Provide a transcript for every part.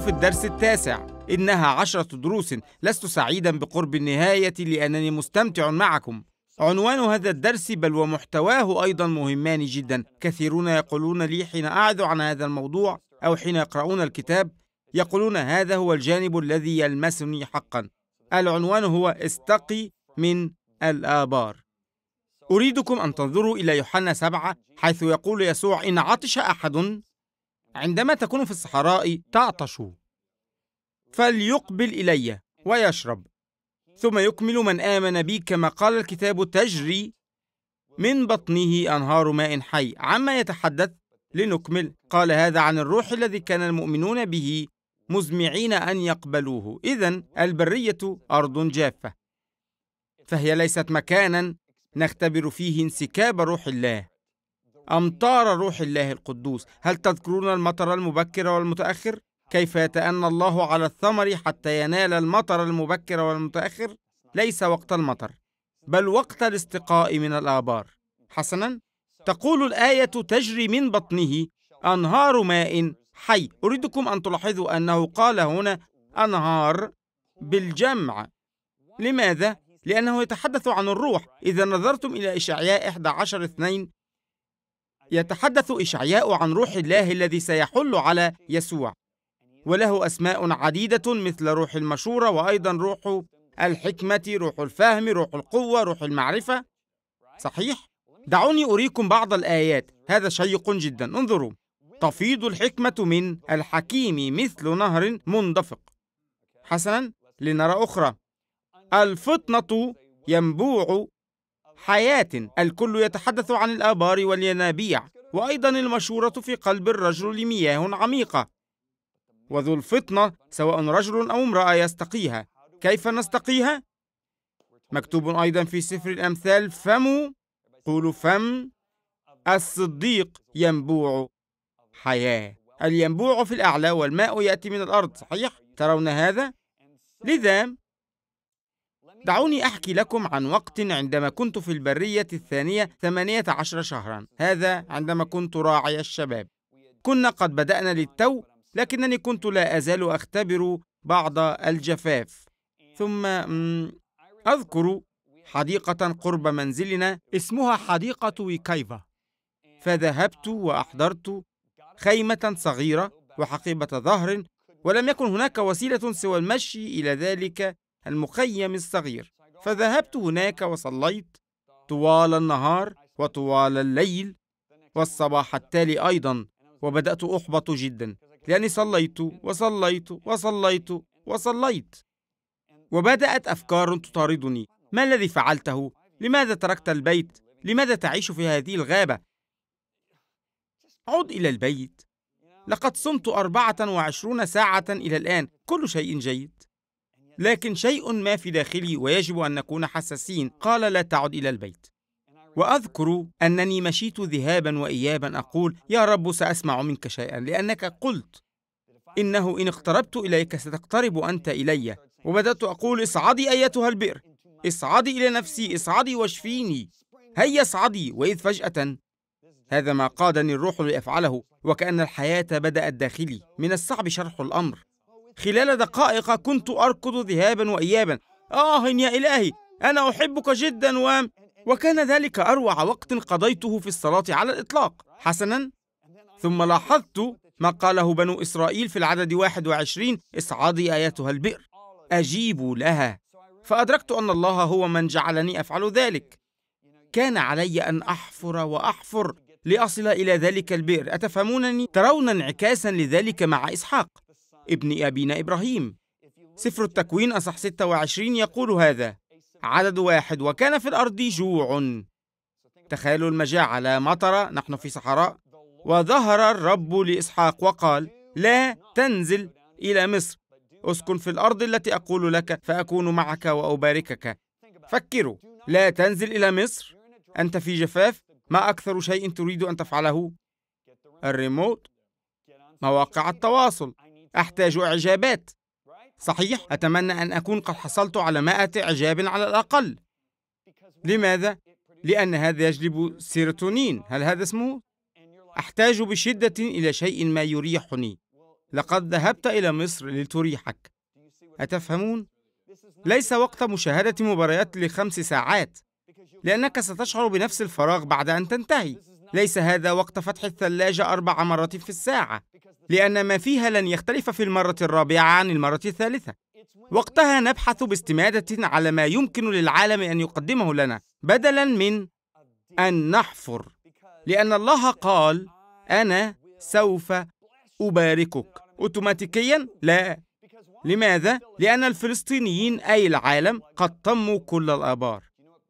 في الدرس التاسع إنها عشرة دروس لست سعيدا بقرب النهاية لأنني مستمتع معكم عنوان هذا الدرس بل ومحتواه أيضا مهمان جدا كثيرون يقولون لي حين أعد عن هذا الموضوع أو حين يقرؤون الكتاب يقولون هذا هو الجانب الذي يلمسني حقا العنوان هو استقي من الآبار أريدكم أن تنظروا إلى يوحنا سبعة حيث يقول يسوع إن عطش أحد عندما تكون في الصحراء تعطش فليقبل إلي ويشرب ثم يكمل من آمن بي كما قال الكتاب تجري من بطنه أنهار ماء حي عما يتحدث لنكمل قال هذا عن الروح الذي كان المؤمنون به مزمعين أن يقبلوه إذا البرية أرض جافة فهي ليست مكانا نختبر فيه انسكاب روح الله أمطار روح الله القدوس هل تذكرون المطر المبكر والمتأخر؟ كيف يتأنى الله على الثمر حتى ينال المطر المبكر والمتأخر؟ ليس وقت المطر بل وقت الاستقاء من الآبار حسنا تقول الآية تجري من بطنه أنهار ماء حي أريدكم أن تلاحظوا أنه قال هنا أنهار بالجمع لماذا؟ لأنه يتحدث عن الروح إذا نظرتم إلى إشعياء 11 2 يتحدث إشعياء عن روح الله الذي سيحل على يسوع وله أسماء عديدة مثل روح المشورة وأيضا روح الحكمة روح الفهم روح القوة روح المعرفة صحيح؟ دعوني أريكم بعض الآيات هذا شيق جدا انظروا تفيض الحكمة من الحكيم مثل نهر مندفق حسنا لنرى أخرى الفطنة ينبوع حياة الكل يتحدث عن الآبار والينابيع وأيضا المشورة في قلب الرجل مياه عميقة وذو الفطنة سواء رجل أو امرأة يستقيها كيف نستقيها؟ مكتوب أيضا في سفر الأمثال فم قولوا فم الصديق ينبوع حياة الينبوع في الأعلى والماء يأتي من الأرض صحيح؟ ترون هذا؟ لذا دعوني أحكي لكم عن وقت عندما كنت في البرية الثانية 18 شهرا هذا عندما كنت راعي الشباب كنا قد بدأنا للتو لكنني كنت لا أزال أختبر بعض الجفاف ثم أذكر حديقة قرب منزلنا اسمها حديقة ويكايفا فذهبت وأحضرت خيمة صغيرة وحقيبة ظهر ولم يكن هناك وسيلة سوى المشي إلى ذلك المخيم الصغير فذهبت هناك وصليت طوال النهار وطوال الليل والصباح التالي أيضا وبدأت أحبط جدا لأني صليت وصليت وصليت وصليت وبدأت أفكار تطاردني ما الذي فعلته؟ لماذا تركت البيت؟ لماذا تعيش في هذه الغابة؟ عد إلى البيت لقد صمت أربعة وعشرون ساعة إلى الآن كل شيء جيد لكن شيء ما في داخلي ويجب أن نكون حساسين قال لا تعد إلى البيت وأذكر أنني مشيت ذهابا وإيابا أقول يا رب سأسمع منك شيئا لأنك قلت إنه إن اقتربت إليك ستقترب أنت إلي وبدأت أقول اصعدي أيتها البئر اصعدي إلى نفسي اصعدي واشفيني هيا اصعدي وإذ فجأة هذا ما قادني الروح لأفعله وكأن الحياة بدأت داخلي من الصعب شرح الأمر خلال دقائق كنت أركض ذهابا وإيابا آه يا إلهي أنا أحبك جدا و... وكان ذلك أروع وقت قضيته في الصلاة على الإطلاق حسنا ثم لاحظت ما قاله بنو إسرائيل في العدد 21 اصعدي آيتها البئر أجيبوا لها فأدركت أن الله هو من جعلني أفعل ذلك كان علي أن أحفر وأحفر لأصل إلى ذلك البئر أتفهمونني؟ ترون انعكاسا لذلك مع إسحاق ابن أبينا إبراهيم سفر التكوين أصح 26 يقول هذا عدد واحد وكان في الأرض جوع تخيلوا المجاعة لا مطر نحن في صحراء وظهر الرب لإسحاق وقال لا تنزل إلى مصر اسكن في الأرض التي أقول لك فأكون معك وأباركك فكروا لا تنزل إلى مصر أنت في جفاف ما أكثر شيء تريد أن تفعله الريموت مواقع التواصل أحتاج إعجابات صحيح أتمنى أن أكون قد حصلت على مائة إعجاب على الأقل لماذا؟ لأن هذا يجلب سيروتونين هل هذا اسمه؟ أحتاج بشدة إلى شيء ما يريحني لقد ذهبت إلى مصر لتريحك أتفهمون؟ ليس وقت مشاهدة مباريات لخمس ساعات لأنك ستشعر بنفس الفراغ بعد أن تنتهي ليس هذا وقت فتح الثلاجة أربع مرات في الساعة لأن ما فيها لن يختلف في المرة الرابعة عن المرة الثالثة وقتها نبحث باستمادة على ما يمكن للعالم أن يقدمه لنا بدلا من أن نحفر لأن الله قال أنا سوف أباركك أوتوماتيكيا لا لماذا؟ لأن الفلسطينيين أي العالم قد طموا كل الآبار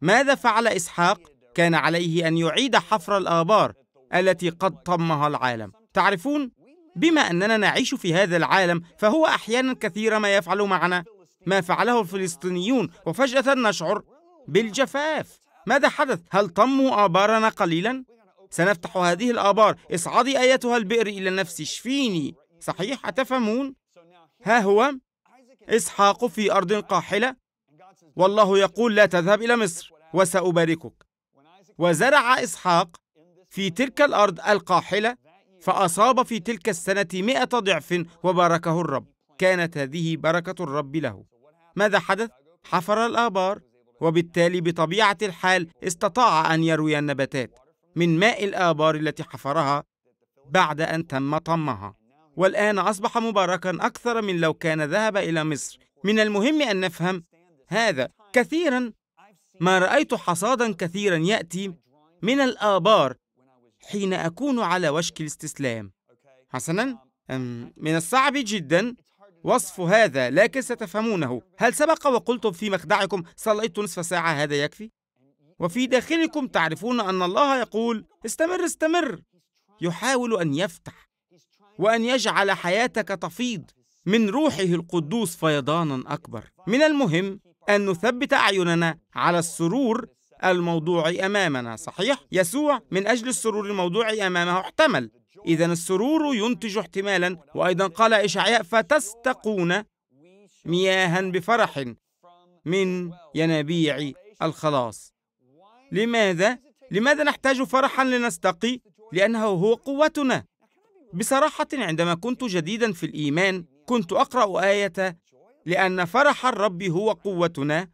ماذا فعل إسحاق؟ كان عليه أن يعيد حفر الآبار التي قد طمها العالم تعرفون بما أننا نعيش في هذا العالم فهو أحيانا كثيرا ما يفعل معنا ما فعله الفلسطينيون وفجأة نشعر بالجفاف ماذا حدث؟ هل طموا آبارنا قليلا؟ سنفتح هذه الآبار اصعدي أيتها البئر إلى نفسي اشفيني صحيح أتفهمون؟ ها هو إسحاق في أرض قاحلة والله يقول لا تذهب إلى مصر وسأباركك وزرع إسحاق في تلك الأرض القاحلة فأصاب في تلك السنة مئة ضعف وباركه الرب كانت هذه بركة الرب له ماذا حدث؟ حفر الآبار وبالتالي بطبيعة الحال استطاع أن يروي النباتات من ماء الآبار التي حفرها بعد أن تم طمها والآن أصبح مباركا أكثر من لو كان ذهب إلى مصر من المهم أن نفهم هذا كثيرا ما رأيت حصادا كثيرا يأتي من الآبار حين أكون على وشك الاستسلام حسنا من الصعب جدا وصف هذا لكن ستفهمونه هل سبق وقلتم في مخدعكم صليت نصف ساعة هذا يكفي؟ وفي داخلكم تعرفون أن الله يقول استمر استمر يحاول أن يفتح وأن يجعل حياتك تفيض من روحه القدوس فيضانا أكبر من المهم أن نثبت أعيننا على السرور الموضوعي أمامنا صحيح؟ يسوع من أجل السرور الموضوعي أمامه احتمل إذا السرور ينتج احتمالا وأيضا قال إشعياء فتستقون مياها بفرح من ينابيع الخلاص لماذا؟ لماذا نحتاج فرحا لنستقي؟ لأنه هو قوتنا بصراحة عندما كنت جديدا في الإيمان كنت أقرأ آية لأن فرح الرب هو قوتنا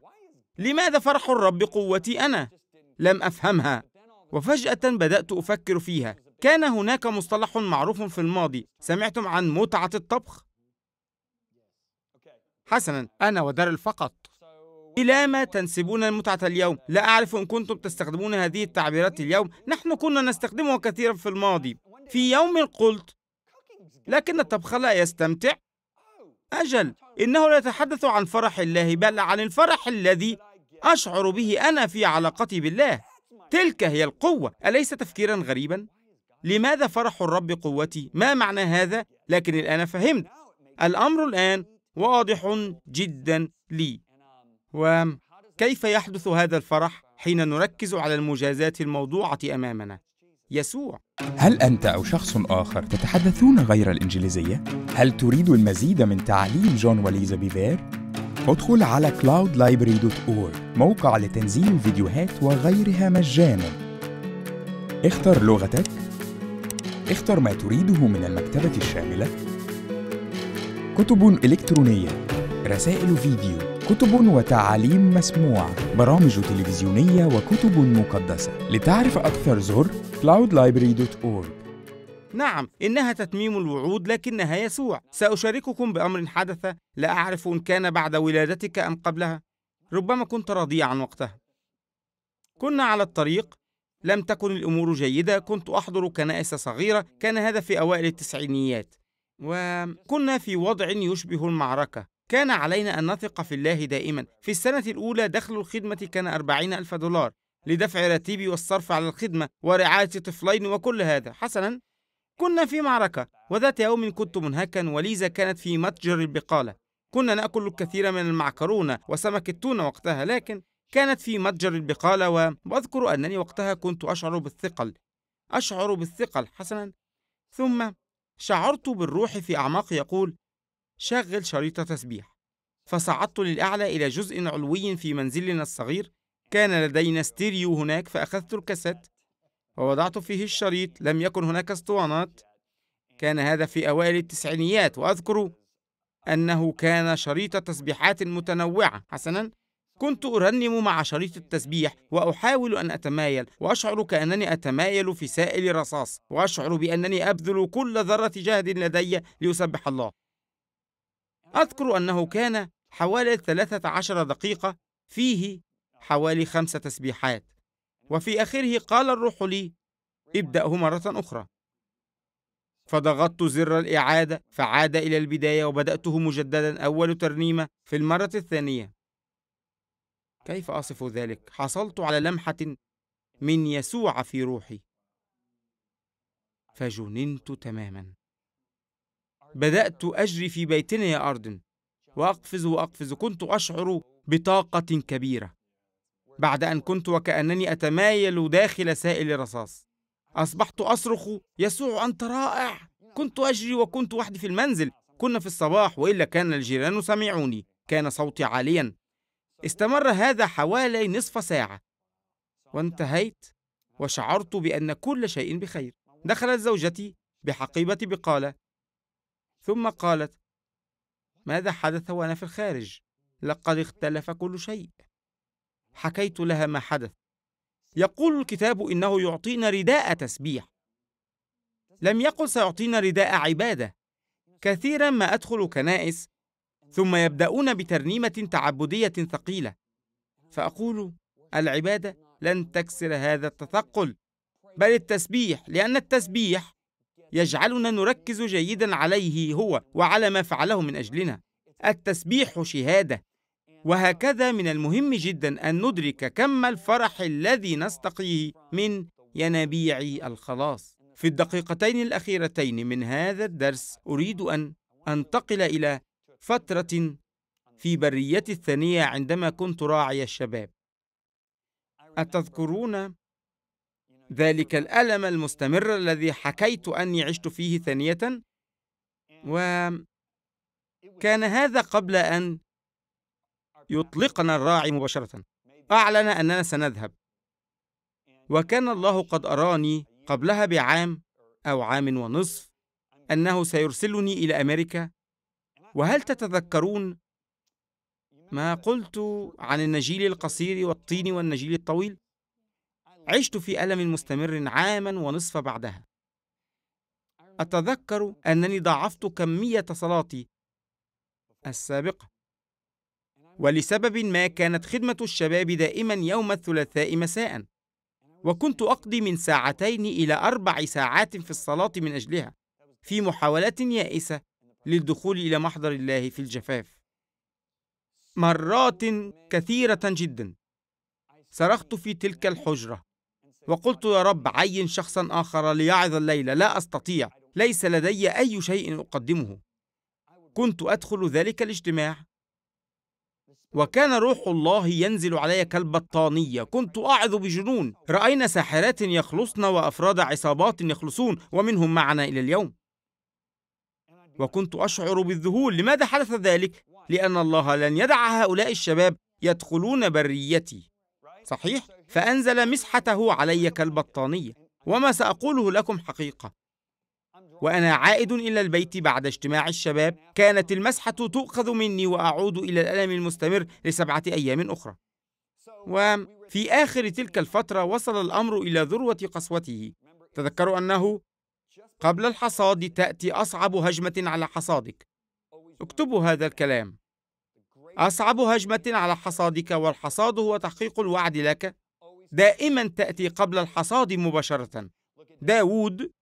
لماذا فرح الرب قوتي أنا؟ لم أفهمها وفجأة بدأت أفكر فيها كان هناك مصطلح معروف في الماضي سمعتم عن متعة الطبخ؟ حسنا أنا ودرل فقط إلى ما تنسبون المتعة اليوم؟ لا أعرف إن كنتم تستخدمون هذه التعبيرات اليوم نحن كنا نستخدمها كثيرا في الماضي في يوم قلت لكن الطبخ لا يستمتع أجل إنه لا يتحدث عن فرح الله بل عن الفرح الذي أشعر به أنا في علاقتي بالله تلك هي القوة أليس تفكيرا غريبا؟ لماذا فرح الرب قوتي؟ ما معنى هذا؟ لكن الآن فهمت الأمر الآن واضح جدا لي وكيف يحدث هذا الفرح حين نركز على المجازات الموضوعة أمامنا؟ يسوع هل أنت أو شخص آخر تتحدثون غير الإنجليزية؟ هل تريد المزيد من تعليم جون وليزا بيفير؟ ادخل على cloudlibrary.org موقع لتنزيل فيديوهات وغيرها مجانا اختر لغتك اختر ما تريده من المكتبة الشاملة كتب إلكترونية رسائل فيديو كتب وتعاليم مسموعة برامج تلفزيونية وكتب مقدسة لتعرف أكثر زر cloudlibrary.org نعم إنها تتميم الوعود لكنها يسوع سأشارككم بأمر حدث لا أعرف إن كان بعد ولادتك أم قبلها ربما كنت رضيعا وقتها كنا على الطريق لم تكن الأمور جيدة كنت أحضر كنائس صغيرة كان هذا في أوائل التسعينيات وكنا في وضع يشبه المعركة كان علينا أن نثق في الله دائما في السنة الأولى دخل الخدمة كان أربعين ألف دولار لدفع راتبي والصرف على الخدمة ورعاية طفلين وكل هذا حسنا كنا في معركة وذات يوم كنت منهكا وليزا كانت في متجر البقالة كنا نأكل الكثير من المعكرونة وسمك التونة وقتها لكن كانت في متجر البقالة وأذكر أنني وقتها كنت أشعر بالثقل أشعر بالثقل حسنا ثم شعرت بالروح في أعماقي يقول شغل شريط تسبيح فصعدت للأعلى إلى جزء علوي في منزلنا الصغير كان لدينا ستيريو هناك فأخذت الكاسيت ووضعت فيه الشريط لم يكن هناك اسطوانات كان هذا في أوائل التسعينيات وأذكر أنه كان شريط تسبيحات متنوعة حسنا كنت أرنم مع شريط التسبيح وأحاول أن أتمايل وأشعر كأنني أتمايل في سائل رصاص وأشعر بأنني أبذل كل ذرة جهد لدي لأسبح الله أذكر أنه كان حوالي 13 دقيقة فيه حوالي خمس تسبيحات وفي آخره قال الروح لي ابدأه مرة أخرى فضغطت زر الإعادة فعاد إلى البداية وبدأته مجددا أول ترنيمة في المرة الثانية كيف أصف ذلك؟ حصلت على لمحة من يسوع في روحي فجننت تماما بدأت أجري في بيتنا يا أردن وأقفز وأقفز كنت أشعر بطاقة كبيرة بعد أن كنت وكأنني أتمايل داخل سائل الرصاص أصبحت أصرخ يسوع أنت رائع كنت أجري وكنت وحدي في المنزل كنا في الصباح وإلا كان الجيران سمعوني كان صوتي عاليا استمر هذا حوالي نصف ساعة وانتهيت وشعرت بأن كل شيء بخير دخلت زوجتي بحقيبة بقالة ثم قالت ماذا حدث وأنا في الخارج لقد اختلف كل شيء حكيت لها ما حدث يقول الكتاب انه يعطينا رداء تسبيح لم يقل سيعطينا رداء عباده كثيرا ما ادخل كنائس ثم يبداون بترنيمه تعبديه ثقيله فاقول العباده لن تكسر هذا التثقل بل التسبيح لان التسبيح يجعلنا نركز جيدا عليه هو وعلى ما فعله من اجلنا التسبيح شهاده وهكذا من المهم جدا أن ندرك كم الفرح الذي نستقيه من ينابيع الخلاص في الدقيقتين الأخيرتين من هذا الدرس أريد أن أنتقل إلى فترة في بريتي الثانية عندما كنت راعي الشباب أتذكرون ذلك الألم المستمر الذي حكيت أني عشت فيه ثانية؟ وكان هذا قبل أن يطلقنا الراعي مباشرة أعلن أننا سنذهب وكان الله قد أراني قبلها بعام أو عام ونصف أنه سيرسلني إلى أمريكا وهل تتذكرون ما قلت عن النجيل القصير والطين والنجيل الطويل؟ عشت في ألم مستمر عاما ونصف بعدها أتذكر أنني ضاعفت كمية صلاتي السابقة ولسبب ما كانت خدمة الشباب دائما يوم الثلاثاء مساء وكنت أقضي من ساعتين إلى أربع ساعات في الصلاة من أجلها في محاولات يائسة للدخول إلى محضر الله في الجفاف مرات كثيرة جدا صرخت في تلك الحجرة وقلت يا رب عين شخصا آخر ليعظ الليلة لا أستطيع ليس لدي أي شيء أقدمه كنت أدخل ذلك الاجتماع وكان روح الله ينزل علي كالبطانية كنت أعظ بجنون رأينا ساحرات يخلصن وأفراد عصابات يخلصون ومنهم معنا إلى اليوم وكنت أشعر بالذهول لماذا حدث ذلك؟ لأن الله لن يدع هؤلاء الشباب يدخلون بريتي صحيح؟ فأنزل مسحته علي كالبطانية وما سأقوله لكم حقيقة وأنا عائد إلى البيت بعد اجتماع الشباب كانت المسحة تؤخذ مني وأعود إلى الألم المستمر لسبعة أيام أخرى وفي آخر تلك الفترة وصل الأمر إلى ذروة قسوته تذكروا أنه قبل الحصاد تأتي أصعب هجمة على حصادك اكتبوا هذا الكلام أصعب هجمة على حصادك والحصاد هو تحقيق الوعد لك دائما تأتي قبل الحصاد مباشرة داوود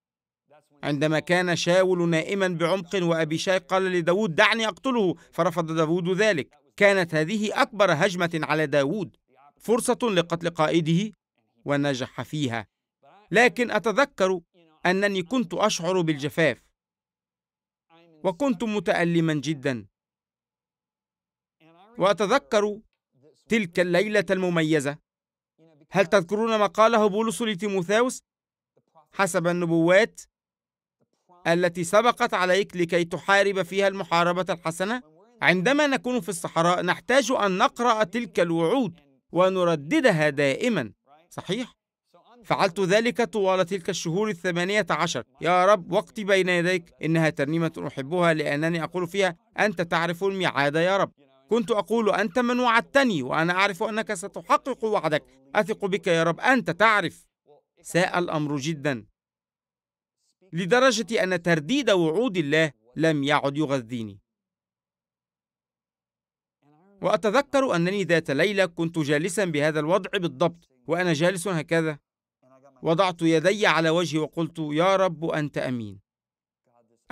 عندما كان شاول نائما بعمق وأبيشاي قال لداود دعني أقتله فرفض داود ذلك كانت هذه أكبر هجمة على داود فرصة لقتل قائده ونجح فيها لكن أتذكر أنني كنت أشعر بالجفاف وكنت متألما جدا وأتذكر تلك الليلة المميزة هل تذكرون ما قاله بولس لتيموثاوس حسب النبوات التي سبقت عليك لكي تحارب فيها المحاربة الحسنة؟ عندما نكون في الصحراء نحتاج أن نقرأ تلك الوعود ونرددها دائما صحيح؟ فعلت ذلك طوال تلك الشهور الثمانية عشر يا رب وقتي بين يديك إنها ترنيمة أحبها لأنني أقول فيها أنت تعرف الميعاد يا رب كنت أقول أنت من وعدتني وأنا أعرف أنك ستحقق وعدك أثق بك يا رب أنت تعرف ساء الأمر جدا لدرجة أن ترديد وعود الله لم يعد يغذيني وأتذكر أنني ذات ليلة كنت جالسا بهذا الوضع بالضبط وأنا جالس هكذا وضعت يدي على وجهي وقلت يا رب أنت أمين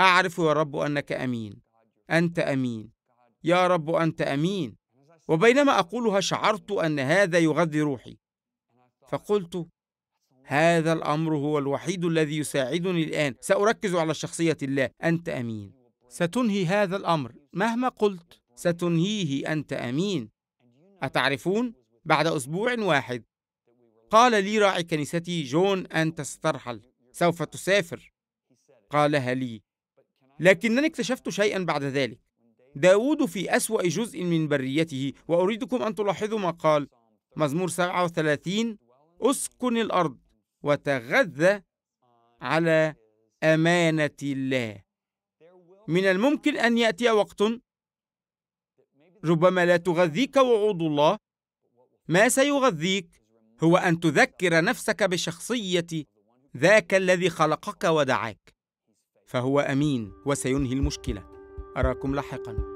أعرف يا رب أنك أمين أنت أمين يا رب أنت أمين وبينما أقولها شعرت أن هذا يغذي روحي فقلت هذا الأمر هو الوحيد الذي يساعدني الآن سأركز على شخصية الله أنت أمين ستنهي هذا الأمر مهما قلت ستنهيه أنت أمين أتعرفون بعد أسبوع واحد قال لي راعي كنيستي جون أنت سترحل سوف تسافر قالها لي لكنني اكتشفت شيئا بعد ذلك داود في أسوأ جزء من بريته وأريدكم أن تلاحظوا ما قال مزمور 37 أسكن الأرض وتغذى على امانه الله من الممكن ان ياتي وقت ربما لا تغذيك وعود الله ما سيغذيك هو ان تذكر نفسك بشخصيه ذاك الذي خلقك ودعاك فهو امين وسينهي المشكله اراكم لاحقا